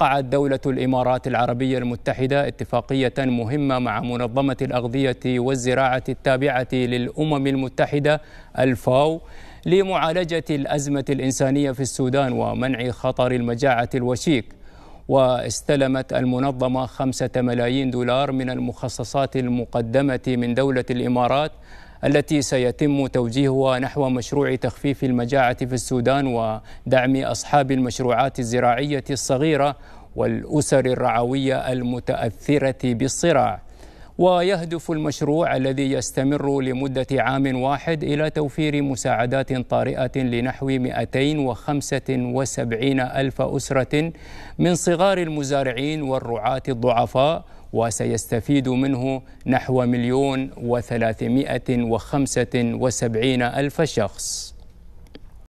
وقعت دولة الإمارات العربية المتحدة اتفاقية مهمة مع منظمة الأغذية والزراعة التابعة للأمم المتحدة الفاو لمعالجة الأزمة الإنسانية في السودان ومنع خطر المجاعة الوشيك واستلمت المنظمة خمسة ملايين دولار من المخصصات المقدمة من دولة الإمارات التي سيتم توجيهها نحو مشروع تخفيف المجاعة في السودان ودعم أصحاب المشروعات الزراعية الصغيرة والأسر الرعوية المتأثرة بالصراع ويهدف المشروع الذي يستمر لمدة عام واحد إلى توفير مساعدات طارئة لنحو 275 ألف أسرة من صغار المزارعين والرعاة الضعفاء وسيستفيد منه نحو مليون وثلاثمائة وخمسة وسبعين ألف شخص